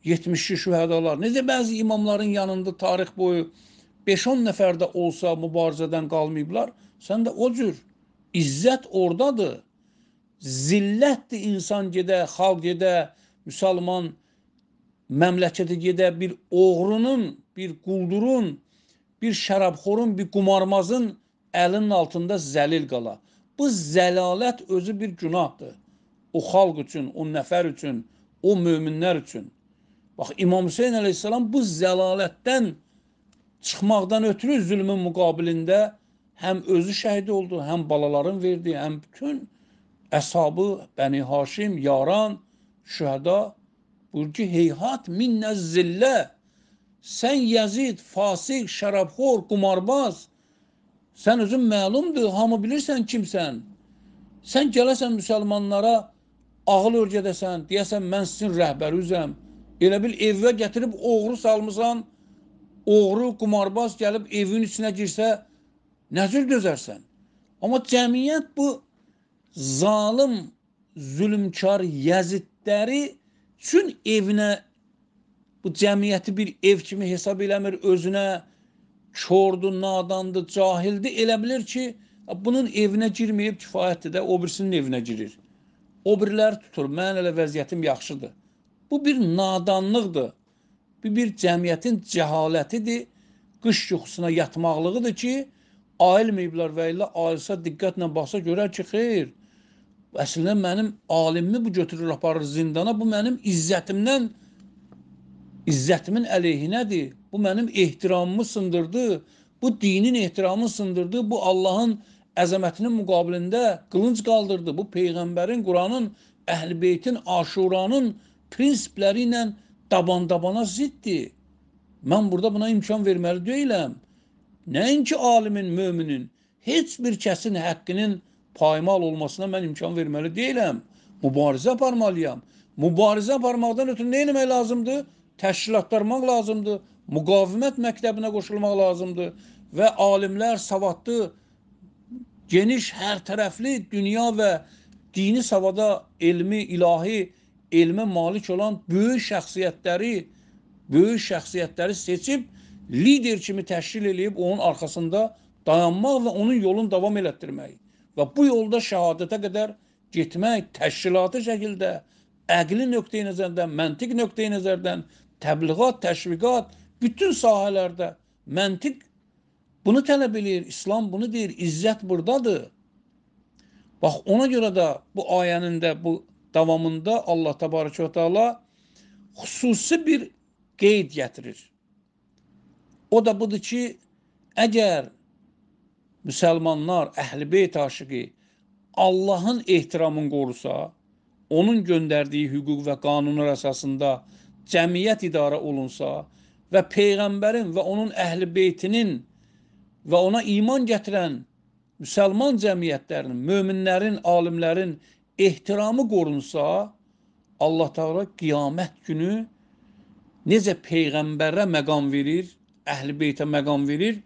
72 şühədalar. Necə bəzi imamların yanında tarix boyu 5-10 nəfər də olsa mübarizədən qalmayıblar. Sən də o cür izzət ordadır. Zillətdir insan gedə, xalq gedə, müsəlman məmləkəti gedə bir oğrunun, bir quldurun, bir şərabxorun, bir qumarmazın əlinin altında zəlil qala. Bu zəlalət özü bir günahdır. O xalq üçün, o nəfər üçün, o möminlər üçün. Bax, İmam Hüseyin əleyhissalam bu zəlalətdən çıxmaqdan ötürü zülmün müqabilində həm özü şəhid oldu, həm balaların verdi, həm bütün əsabı, Bəni Haşim, Yaran, şühəda, buyur ki, heyhat minnə zillə, sən Yazid, fasik, şərabxor, qumarbaz, sən özün məlumdur, hamı bilirsən kimsən, sən gələsən müsəlmanlara ağıl örgədəsən, deyəsən mən sizin rəhbərüzəm, Elə bil evə gətirib oğru salmısan, oğru qumarbaz gəlib evin içinə girsə, nə cür dözərsən? Amma cəmiyyət bu zalım, zülmkar yəzidləri üçün evinə bu cəmiyyəti bir ev kimi hesab eləmir özünə, kordu, nadandı, cahildi elə bilir ki, bunun evinə girməyib kifayətdir də, o birisinin evinə girir. O birilər tutur, mən elə vəziyyətim yaxşıdır. Bu bir nadanlıqdır. Bu bir cəmiyyətin cəhalətidir. Qış yuxusuna yatmaqlığıdır ki, ayılmayıblar və elə ayılsa diqqətlə baxsa görər ki, xeyr. Əslində mənim alimimi bu götürür aparır zindana. Bu mənim izzətimdən izzətimin əleyhinədir. Bu mənim ehtiramımı sındırdı. Bu dinin ehtiramını sındırdı. Bu Allahın əzəmətinin müqabilində qılınc qaldırdı. Bu peyğəmbərin, Quranın, Əhl-Beytin, Aşuranın prinsipləri ilə daban-dabana ziddir. Mən burada buna imkan verməli deyiləm. Nəinki alimin, möminin, heç bir kəsin həqqinin paymal olmasına mən imkan verməli deyiləm. Mübarizə aparmalıyam. Mübarizə aparmaqdan ötürü nə eləmək lazımdır? Təşkilatlanmaq lazımdır. Müqavimət məktəbinə qoşulmaq lazımdır və alimlər savadlı, geniş, hər tərəfli dünya və dini savada, elmi, ilahi elmə malik olan böyük şəxsiyyətləri, böyük şəxsiyyətləri seçib lider kimi təşkil eləyib onun arxasında dayanmaq və onun yolunu davam elətdirmək və bu yolda şəhadətə qədər getmək təşkilatı şəkildə əqli nöqteyi nəzərdən, məntiq nöqteyi nəzərdən, təbliğat, təşviqat bütün sahələrdə məntiq bunu tələb eləyir. İslam bunu deyir, izzət burdadır. Bax ona görə də bu ayənin də bu davamında Allah təbarək və təala xüsusi bir qeyd gətirir. O da budur ki, əgər müsəlmanlar, əhl-i beyt aşıqı Allahın ehtiramını qorusa, onun göndərdiyi hüquq və qanunlar əsasında cəmiyyət idarə olunsa və peyğəmbərin və onun əhl-i beytinin və ona iman gətirən müsəlman cəmiyyətlərinin, möminlərin, alimlərin ehtiramı qorunsa, Allah Taala qiyamət günü necə peyğəmbərə məqam verir, əhl-beytə məqam verir,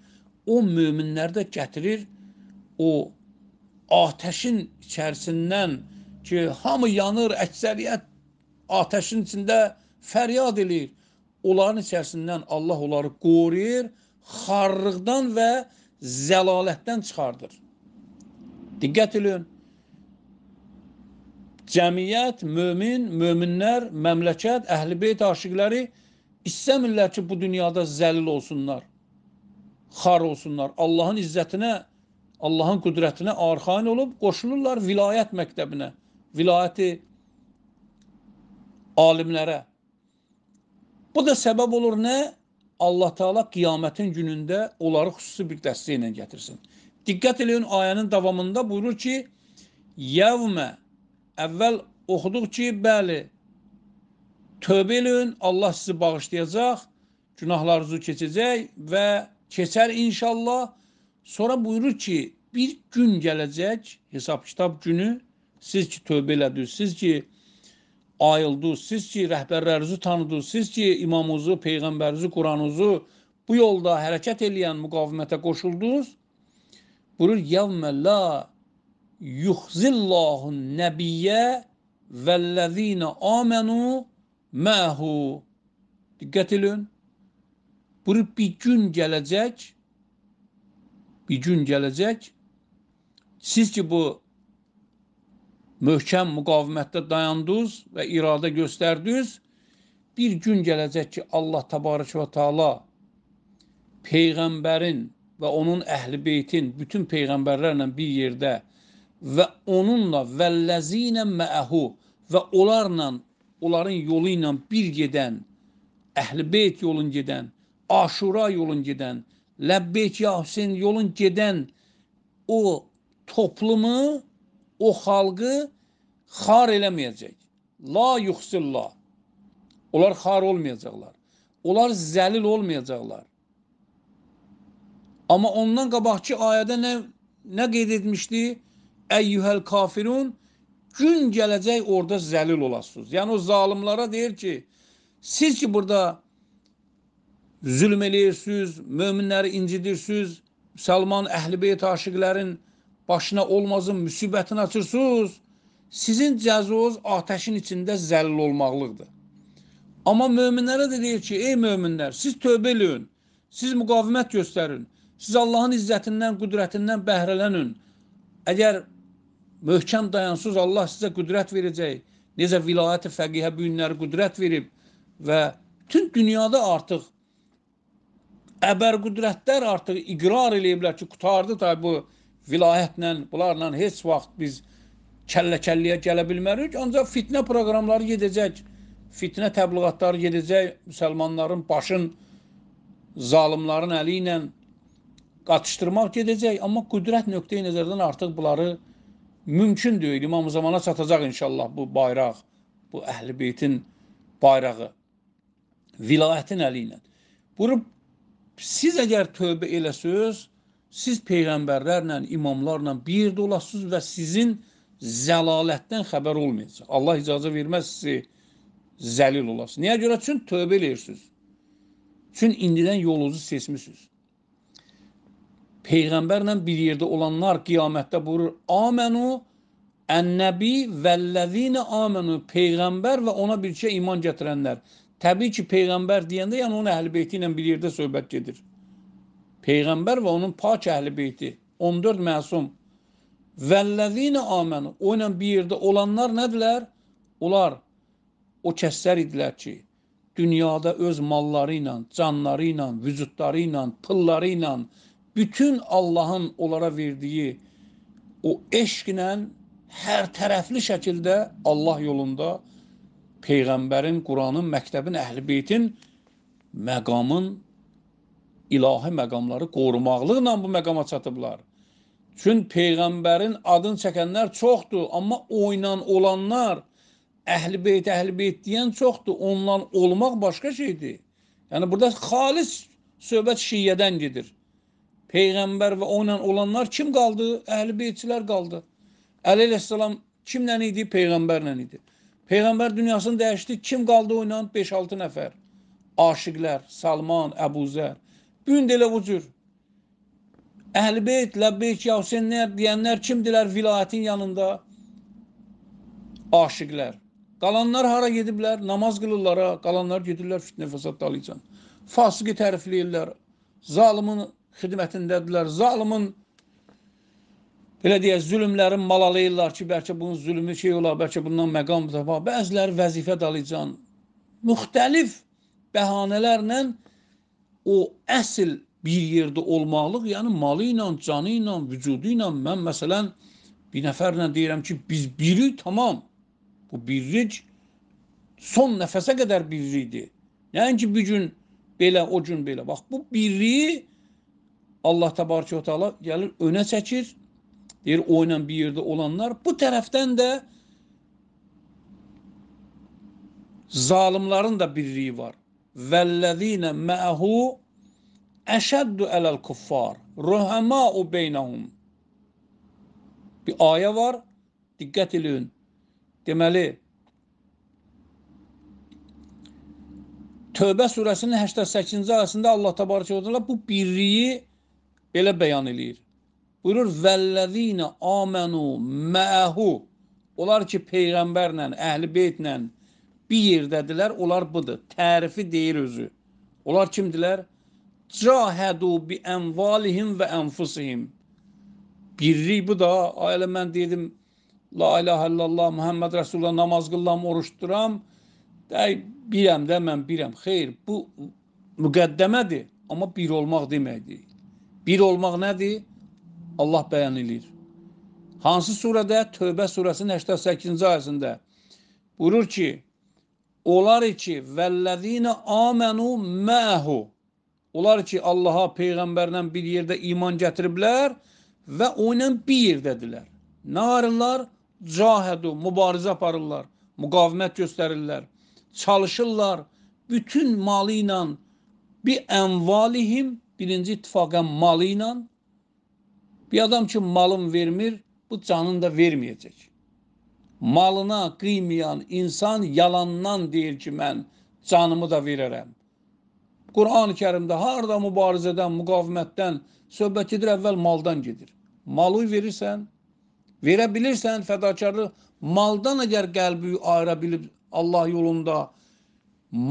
o möminlərdə gətirir o atəşin içərisindən ki, hamı yanır, əksəriyyət atəşin içində fəryad eləyir. Onların içərisindən Allah onları qoruyur, xarlıqdan və zəlalətdən çıxardır. Diqqət edin cəmiyyət, mömin, möminlər, məmləkət, əhlibeyt aşiqləri istəmirlər ki, bu dünyada zəlil olsunlar, xar olsunlar. Allahın izzətinə, Allahın qüdrətinə arxain olub qoşulurlar vilayət məktəbinə, vilayəti alimlərə. Bu da səbəb olur nə? Allah Teala qiyamətin günündə onları xüsusi bir dəstə ilə gətirsin. Diqqət eləyin ayənin davamında buyurur ki: "Yevme əvvəl oxuduq ki, bəli, tövbə eləyin, Allah sizi bağışlayacaq, günahlarınızı keçəcək və keçər inşallah. Sonra buyurur ki, bir gün gələcək, hesab-kitab günü, siz ki tövbə elədiniz, siz ki ayıldınız, siz ki rəhbərlərinizi tanıdınız, siz ki imamunuzu, peyğəmbərinizi, Quranunuzu bu yolda hərəkət eləyən müqavimətə qoşuldunuz. Buyurur, yevmə la yuxzillahun nəbiyyə vəlləzinə amenu məhu. Diqqət edin. Bu bir gün gələcək, bir gün gələcək, siz ki bu möhkəm müqavimətdə dayandınız və iradə göstərdiniz, bir gün gələcək ki, Allah təbarək və taala peyğəmbərin və onun əhl-beytin bütün peyğəmbərlərlə bir yerdə və onunla vəlləzinə məəhu və onlarla, onların yolu ilə bir gedən, əhlibeyt yolun gedən, aşura yolun gedən, ləbbeyk ya Hüseyin yolun gedən o toplumu, o xalqı xar eləməyəcək. La yuxsillah. Onlar xar olmayacaqlar. Onlar zəlil olmayacaqlar. Amma ondan qabaqki ayədə nə, nə qeyd etmişdi? Əyyuhəl kafirun gün gələcək orada zəlil olasınız. Yəni o zalimlara deyir ki, siz ki burada zülm eləyirsiniz, möminləri incidirsiniz, Salman əhlibeyt aşiqlərin başına olmazın müsibətini açırsınız. Sizin cəzoz atəşin içində zəlil olmaqlıqdır. Amma möminlərə də deyir ki, ey möminlər, siz tövbə eləyin, siz müqavimət göstərin, siz Allahın izzətindən, qüdrətindən bəhrələnin. Əgər Möhkəm dayansız Allah sizə qüdrət verəcək. Necə vilayət-i fəqihə bu günləri qüdrət verib və bütün dünyada artıq əbər qüdrətlər artıq iqrar eləyiblər ki, qutardı da bu vilayətlə, bunlarla heç vaxt biz kəllə-kəlliyə gələ bilmərik. Ancaq fitnə proqramları gedəcək, fitnə təbliğatları gedəcək, müsəlmanların başın zalimların əli ilə qatışdırmaq gedəcək. Amma qüdrət nöqteyi nəzərdən artıq bunları mümkündür. İmam zamana çatacaq inşallah bu bayraq, bu Əhl-i Beytin bayrağı vilayətin əli ilə. Bunu siz əgər tövbə eləsəz, siz peyğəmbərlərlə, imamlarla bir olasınız və sizin zəlalətdən xəbər olmayacaq. Allah icazə verməz sizi zəlil olasınız. Niyə görə? Çünki tövbə eləyirsiniz. Çünki indidən yolunuzu seçmisiniz. Peyğəmbərlə bir yerdə olanlar qiyamətdə buyurur: "Amenu ənnəbi vəllezina amenu" Peyğəmbər və ona bir şey iman gətirənlər. Təbii ki, peyğəmbər deyəndə yəni onun əhlbeyti ilə bir yerdə söhbət gedir. Peyğəmbər və onun pak əhləbeyti, 14 məsum. Vəllezina amenu, o ilə bir yerdə olanlar nədirlər? Onlar o kəslər idilər ki, dünyada öz malları ilə, canları ilə, vücudları ilə, pulları ilə, bütün Allahın onlara verdiyi o eşqlə hər tərəfli şəkildə Allah yolunda Peyğəmbərin, Quranın, məktəbin, əhl-beytin məqamın ilahi məqamları qorumaqlıqla bu məqama çatıblar. Çün Peyğəmbərin adını çəkənlər çoxdur, amma oynan olanlar əhl-beyt, əhl-beyt deyən çoxdur. Ondan olmaq başqa şeydir. Yəni burada xalis söhbət şiyyədən gedir. Peyğəmbər və onunla olanlar kim qaldı? Əhl-i beytçilər qaldı. Əli əleyhissalam kimlə idi? Peyğəmbərlə idi. Peyğəmbər dünyasını dəyişdi. Kim qaldı onunla? 5-6 nəfər. Aşiqlər, Salman, Əbu Zər. Bu gün də elə bu cür. Əhl-i beyt, Ləbbeyk, ya Hüseynlər deyənlər kimdilər vilayətin yanında? Aşiqlər. Qalanlar hara gediblər? Namaz qılırlar ha. Qalanlar gedirlər fitnə fəsad dalıcan. Fasıqı tərifləyirlər. Zalımın xidmətindədirlər. Zalımın belə deyək, zülmlərin malalayırlar ki, bəlkə bunun zülmü şey olar, bəlkə bundan məqam tapa. Bəziləri vəzifə dalıcan müxtəlif bəhanələrlə o əsl bir yerdə olmaqlıq, yəni malı ilə, canı ilə, vücudu ilə mən məsələn bir nəfərlə deyirəm ki, biz biri tamam. Bu birlik son nəfəsə qədər birlikdir. Yəni ki, bu gün belə, o gün belə. Bax bu birliyi Allah təbarəkə və təala gəlir önə çəkir. Deyir o ilə bir yerdə olanlar bu tərəfdən də zalimların da birliyi var. Vəllezina ma'hu əşəddu ələl kuffar ruhəmâ'u beynəhum bir ayə var diqqət edin deməli Tövbə surəsinin 88-ci ayəsində Allah təbarəkə və təala bu birliyi belə bəyan eləyir. Buyurur, vəlləzinə amənu məəhu. Onlar ki, Peyğəmbərlə, əhl-i beytlə bir yerdədilər, onlar budur. Tərifi deyir özü. Onlar kimdilər? Cahədu bi ənvalihim və ənfusihim. Birlik bu da, ailə mən dedim, la ilahə illallah, Muhammed Rasulullah, namaz qıllam, oruç duram, dəy, birəm də mən birəm. Xeyr, bu müqəddəmədir, amma bir olmaq deməkdir. Bir olmaq nədir? Allah bəyan edir. Hansı surədə? Tövbə surəsinin 88-ci ayəsində buyurur ki, onlar ki, vəllədinə amenu məhu. Onlar ki, Allaha, Peyğəmbərlə bir yerdə iman gətiriblər və o ilə bir yerdədirlər. Nə arırlar? Cahədu, mübarizə aparırlar, müqavimət göstərirlər, çalışırlar bütün malı ilə bir ənvalihim birinci ittifaqa malı ilə bir adam ki, malın vermir, bu canını da verməyəcək. Malına qıymayan insan yalandan deyir ki, mən canımı da verərəm. Quran-ı Kərimdə harda mübarizədən, müqavimətdən söhbət edir, əvvəl maldan gedir. Malı verirsən, verə bilirsən fədakarlıq, maldan əgər qəlbi ayıra bilib Allah yolunda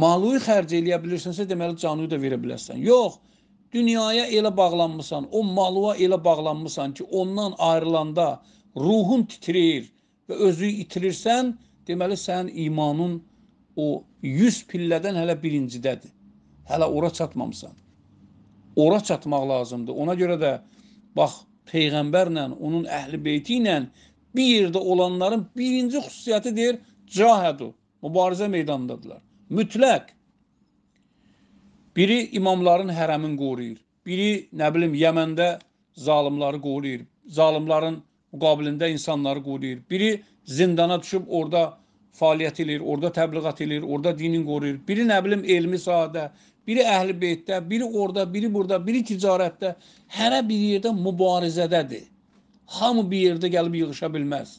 malı xərc eləyə bilirsənsə, deməli canını da verə bilərsən. Yox, dünyaya elə bağlanmısan, o maluğa elə bağlanmısan ki, ondan ayrılanda ruhun titrəyir və özü itirirsən, deməli sənin imanın o 100 pillədən hələ birincidədir. Hələ ora çatmamısan. Ora çatmaq lazımdır. Ona görə də bax peyğəmbərlə, onun əhl-beyti ilə bir yerdə olanların birinci xüsusiyyəti deyir cahədu, mübarizə meydanındadılar. Mütləq Biri imamların hərəmin qoruyur. Biri, nə bilim, Yəməndə zalimları qoruyur. Zalimların müqabilində insanları qoruyur. Biri zindana düşüb orada fəaliyyət eləyir, orada təbliğat eləyir, orada dinin qoruyur. Biri nə bilim elmi sahədə, biri əhl-i beytdə, biri orada, biri burada, biri ticarətdə, hərə bir yerdə mübarizədədir. Hamı bir yerdə gəlib yığışa bilməz.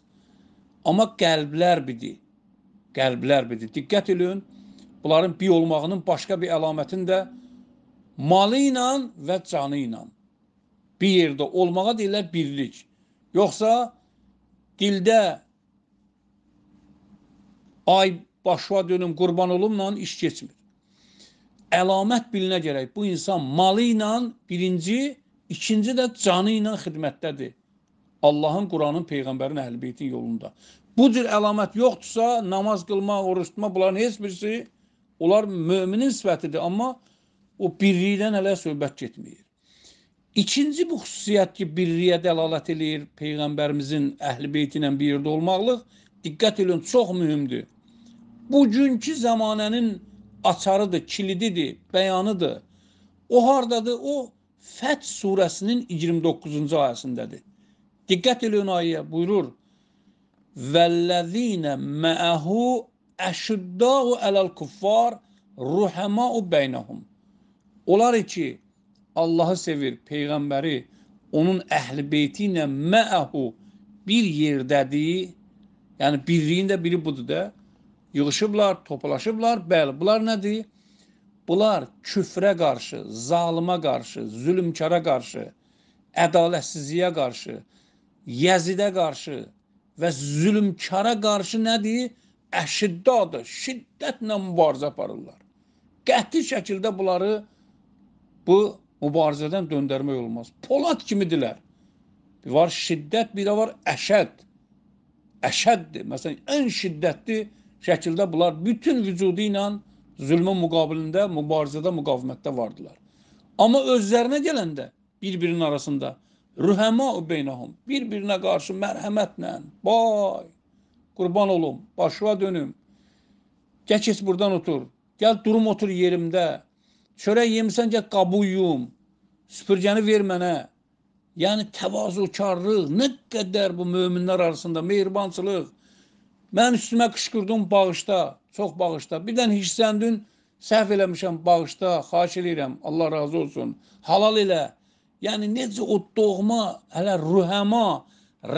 Amma qəlblər bidir. Qəlblər bidir. Diqqət edin, bunların bi olmağının başqa bir əlamətini də malı ilə və canı ilə bir yerdə olmağa deyirlər birlik. Yoxsa dildə ay başa dönüm qurban olumla iş keçmir. Əlamət bilinə gərək bu insan malı ilə birinci, ikinci də canı ilə xidmətdədir. Allahın, Quranın, Peyğəmbərin əhl-beytin yolunda. Bu cür əlamət yoxdursa, namaz qılmaq, oruç tutmaq bunların heç birisi Onlar möminin sifətidir, amma o birlikdən hələ söhbət getmir. İkinci bu xüsusiyyət ki, birliyə dəlalət eləyir Peyğəmbərimizin əhl-i beyti ilə bir yerdə olmaqlıq, diqqət edin, çox mühümdür. Bugünkü zəmanənin açarıdır, kilididir, bəyanıdır. O hardadır? O Fəth surəsinin 29-cu ayəsindədir. Diqqət edin ayəyə buyurur. Vəlləzinə məəhu əşüddau ələl kuffar ruhəmau bəynəhum. Onlar ki, Allahı sevir, Peyğəmbəri, onun əhl-i beyti ilə məəhu bir yerdədir. Yəni birliyin də biri budur da. Yığışıblar, toplaşıblar. Bəli, bunlar nədir? Bunlar küfrə qarşı, zalıma qarşı, zülmkara qarşı, ədalətsizliyə qarşı, Yəzidə qarşı və zülmkara qarşı nədir? əşiddadır, şiddətlə mübarizə aparırlar. Qəti şəkildə bunları bu mübarizədən döndərmək olmaz. Polad kimidirlər. Bir var şiddət, bir də var əşəd. Əşəddir. Məsələn, ən şiddətli şəkildə bunlar bütün vücudu ilə zülmə müqabilində, mübarizədə, müqavimətdə vardılar. Amma özlərinə gələndə bir-birinin arasında rühəma beynəhum, bir-birinə qarşı mərhəmətlə, bay, Qurban olum, başıva dönüm. Gəl keç burdan otur. Gəl durum otur yerimdə. Çörək yemisən gəl qabı yuyum. Süpürgəni ver mənə. Yəni təvazukarlıq, nə qədər bu möminlər arasında mehribançılıq. Mən üstümə qışqırdın bağışda, çox bağışda. Birdən hissəndin, səhv eləmişəm bağışda, xahiş eləyirəm. Allah razı olsun. Halal elə. Yəni necə o doğma, hələ rühəma,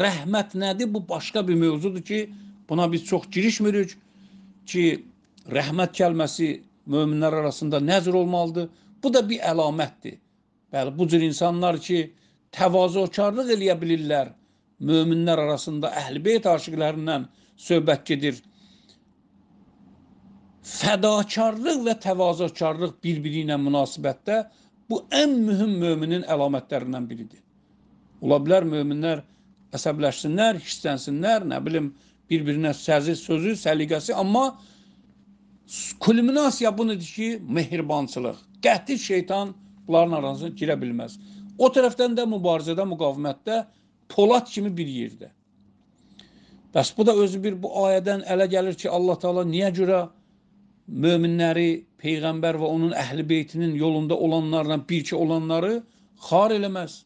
rəhmət nədir? Bu başqa bir mövzudur ki, Buna biz çox girişmirik ki, rəhmət kəlməsi möminlər arasında nəzr olmalıdır. Bu da bir əlamətdir. Bəli, bu cür insanlar ki, təvazukarlıq eləyə bilirlər. Möminlər arasında əhlbeyt aşıqlarından söhbət gedir. Fədakarlıq və təvazukarlıq bir-biri ilə münasibətdə bu ən mühüm möminin əlamətlərindən biridir. Ola bilər möminlər əsəbləşsinlər, hissənsinlər, nə bilim, bir-birinə səzi, sözü, səliqəsi, amma kulminasiya bunudur ki, mehribançılıq. Qəti şeytan bunların arasına girə bilməz. O tərəfdən də mübarizədə, müqavimətdə Polad kimi bir yerdə. Bəs bu da özü bir bu ayədən ələ gəlir ki, Allah Taala niyə görə möminləri, peyğəmbər və onun əhli beytinin yolunda olanlarla bircə olanları xar eləməz.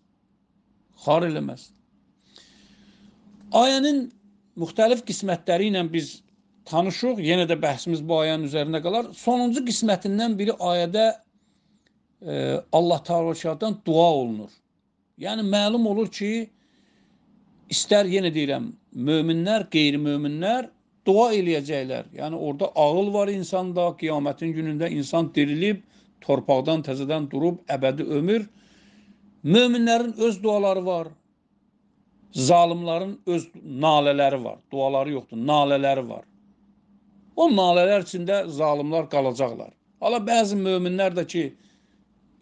Xar eləməz. Ayənin müxtəlif qismətləri ilə biz tanışıq, yenə də bəhsimiz bu ayənin üzərində qalar. Sonuncu qismətindən biri ayədə e, Allah Təala'dan dua olunur. Yəni məlum olur ki, istər yenə deyirəm, möminlər, qeyri-möminlər dua eləyəcəklər. Yəni orada ağıl var insanda, qiyamətin günündə insan dirilib, torpaqdan təzədən durub əbədi ömür. Möminlərin öz duaları var zalimların öz nalələri var. Duaları yoxdur, nalələri var. O nalələr içində zalimlar qalacaqlar. Hala bəzi möminlər də ki,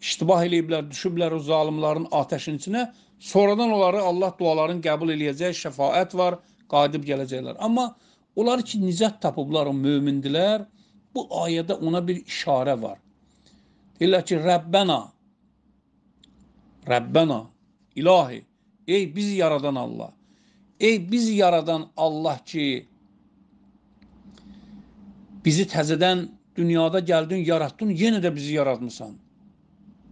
iştibah eləyiblər, düşüblər o zalimların atəşin içinə, sonradan onları Allah duaların qəbul eləyəcək, şəfaət var, qayıdıb gələcəklər. Amma onlar ki, nizət tapıblar o mömindilər, bu ayədə ona bir işarə var. Deyirlər ki, Rəbbəna, Rəbbəna, ilahi, Ey bizi yaradan Allah. Ey bizi yaradan Allah ki, bizi təzədən dünyada gəldin, yaratdın, yenə də bizi yaratmısan.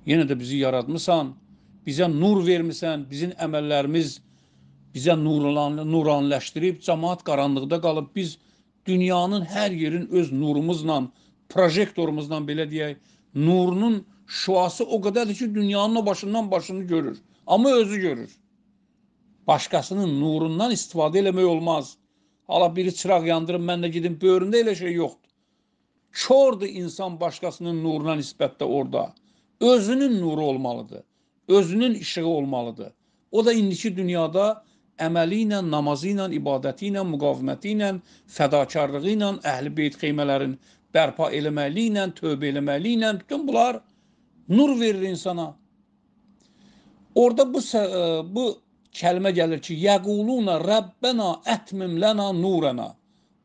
Yenə də bizi yaratmısan, bizə nur vermisən, bizim əməllərimiz bizə nuran, nuranləşdirib, cəmaat qaranlıqda qalıb, biz dünyanın hər yerin öz nurumuzla, projektorumuzla belə deyək, nurunun şuası o qədərdir ki, dünyanın o başından başını görür, amma özü görür başqasının nurundan istifadə eləmək olmaz. Ala biri çıraq yandırın, mən də gedim, böyründə elə şey yoxdur. Kordur insan başqasının nuruna nisbətdə orada. Özünün nuru olmalıdır. Özünün işığı olmalıdır. O da indiki dünyada əməli ilə, namazı ilə, ibadəti ilə, müqaviməti ilə, fədakarlığı ilə, əhl-i beyt xeymələrin bərpa eləməli ilə, tövbə eləməli ilə bütün bunlar nur verir insana. Orada bu bu kəlmə gəlir ki, yəquluna Rəbbənə ətmim lənə nurənə.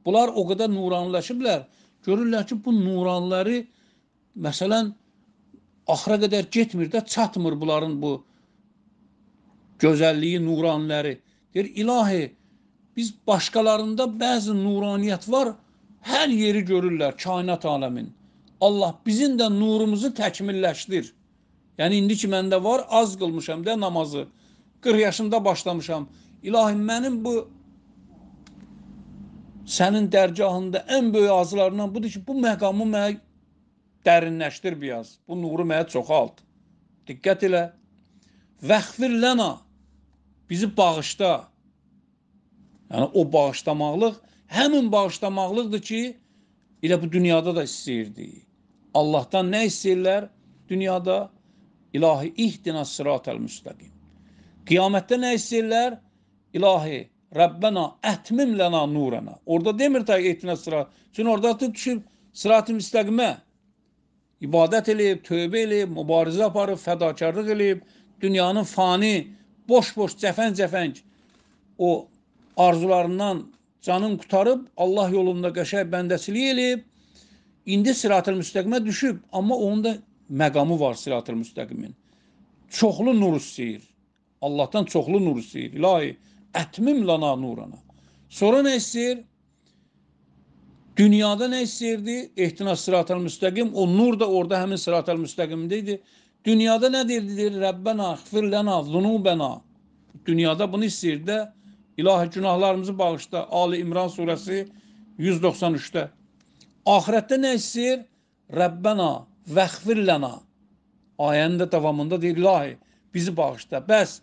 Bunlar o qədər nuranlaşıblar. Görürlər ki, bu nuranları məsələn axıra qədər getmir də çatmır bunların bu gözəlliyi, nuranları. Deyir, ilahi, biz başqalarında bəzi nuraniyyət var, hər yeri görürlər kainat aləmin. Allah bizim də nurumuzu təkmilləşdir. Yəni indi ki məndə var, az qılmışam da namazı. 40 yaşında başlamışam. İlahi mənim bu sənin dərgahında ən böyük arzularından budur ki, bu məqamı mənə dərinləşdir biraz. Bu nuru mənə çoxalt. Diqqət elə. Vəxfir ləna. Bizi bağışla. Yəni o bağışlamaqlıq həmin bağışlamaqlıqdır ki, elə bu dünyada da istəyirdi. Allahdan nə istəyirlər? Dünyada ilahi ihtinas sıratal müstəqim. Qiyamətdə nə istəyirlər? İlahi, Rəbbəna, ətmim ləna nurəna. Orada demir tək etinə sıra. Çünki orada düşüb sırat-ı müstəqimə. İbadət eləyib, tövbə eləyib, mübarizə aparıb, fədakarlıq eləyib, dünyanın fani, boş-boş, cəfəng-cəfəng o arzularından canın qutarıb, Allah yolunda qəşəng bəndəçilik eləyib. İndi sırat-ı müstəqimə düşüb, amma onun da məqamı var sırat-ı müstəqimin. Çoxlu nur istəyir. Allahdan çoxlu nur istəyir. İlahi, ətmim lana nurana. Sonra nə istəyir? Dünyada nə istəyirdi? Ehtinas sıratal müstəqim. O nur da orada həmin sıratal müstəqimdə idi. Dünyada nə deyirdi? Deyir, Rəbbənə, xfir lənə, zunubəna. Dünyada bunu istəyirdi də. İlahi günahlarımızı bağışla. Ali İmran surəsi 193-də. Ahirətdə nə istəyir? Rəbbənə, vəxfir lənə. Ayənin də davamında deyir, ilahi, bizi bağışla. Bəs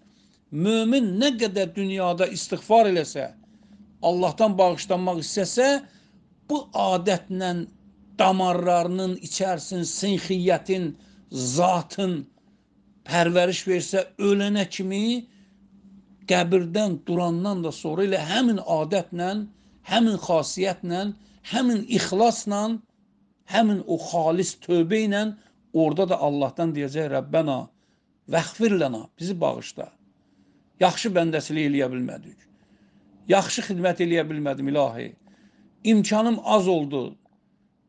mömin nə qədər dünyada istiğfar eləsə, Allahdan bağışlanmaq istəsə, bu adətlə damarlarının içərisin, sinxiyyətin, zatın pərvəriş versə, ölənə kimi qəbirdən durandan da sonra elə həmin adətlə, həmin xasiyyətlə, həmin ixlasla, həmin o xalis tövbə ilə orada da Allahdan deyəcək Rəbbana, vəxfir lənə, bizi bağışla. Yaxşı bəndəsiliyi eləyə bilmədik. Yaxşı xidmət eləyə bilmədim ilahi. İmkanım az oldu.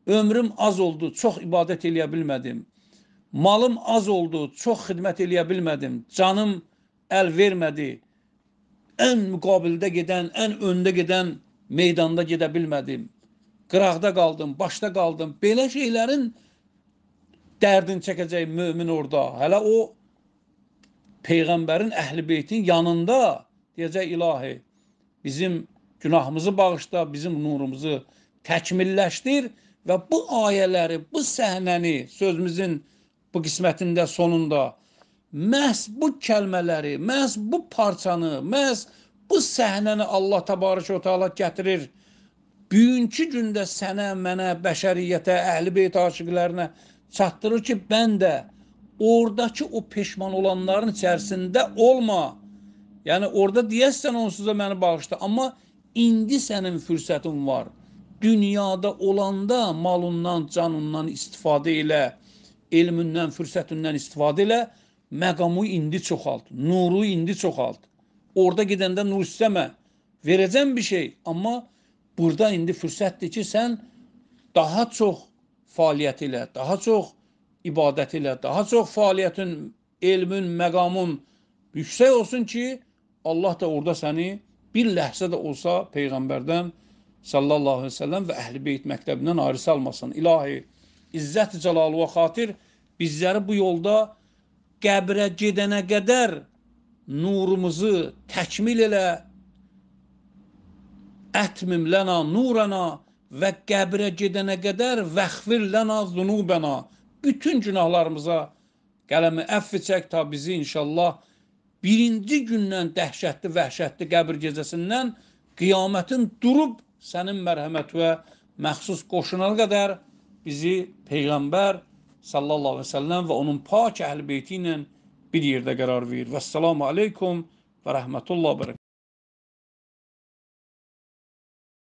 Ömrüm az oldu. Çox ibadət eləyə bilmədim. Malım az oldu. Çox xidmət eləyə bilmədim. Canım əl vermədi. Ən müqabildə gedən, ən öndə gedən meydanda gedə bilmədim. Qıraqda qaldım, başda qaldım. Belə şeylərin dərdini çəkəcək mömin orada. Hələ o Peyğəmbərin əhl-i beytin yanında deyəcək ilahi, bizim günahımızı bağışla, bizim nurumuzu təkmilləşdir və bu ayələri, bu səhnəni sözümüzün bu qismətində sonunda məhz bu kəlmələri, məhz bu parçanı, məhz bu səhnəni Allah təbarək o təala gətirir. Bugünkü gündə sənə, mənə, bəşəriyyətə, əhl-i beyt aşıqlarına çatdırır ki, mən də oradakı o peşman olanların içərisində olma. Yəni orada deyəsən onsuz da məni bağışla, amma indi sənin fürsətin var. Dünyada olanda malından, canından istifadə elə, elmindən, fürsətindən istifadə elə, məqamı indi çoxalt, nuru indi çoxalt. Orada gedəndə nur istəmə. Verəcəm bir şey, amma burada indi fürsətdir ki, sən daha çox fəaliyyət elə, daha çox ibadəti ilə daha çox fəaliyyətin, elmin, məqamın yüksək olsun ki, Allah da orada səni bir ləhzə də olsa Peyğəmbərdən sallallahu aleyhi ve sellem və əhl-i beyt məktəbindən ayrı salmasın. İlahi, izzət-i cəlalı və xatir bizləri bu yolda qəbrə gedənə qədər nurumuzu təkmil elə, ətmim ləna nurana və qəbrə gedənə qədər vəxvir ləna zunubəna bütün günahlarımıza qələmi əfv çək ta bizi inşallah birinci gündən dəhşətli, vəhşətli qəbir gecəsindən qiyamətin durub sənin mərhəmət və məxsus qoşuna qədər bizi Peyğəmbər sallallahu aleyhi ve sellem və onun pak əhl-beyti ilə bir yerdə qərar verir. Vəssalamu aleykum və rəhmətullah və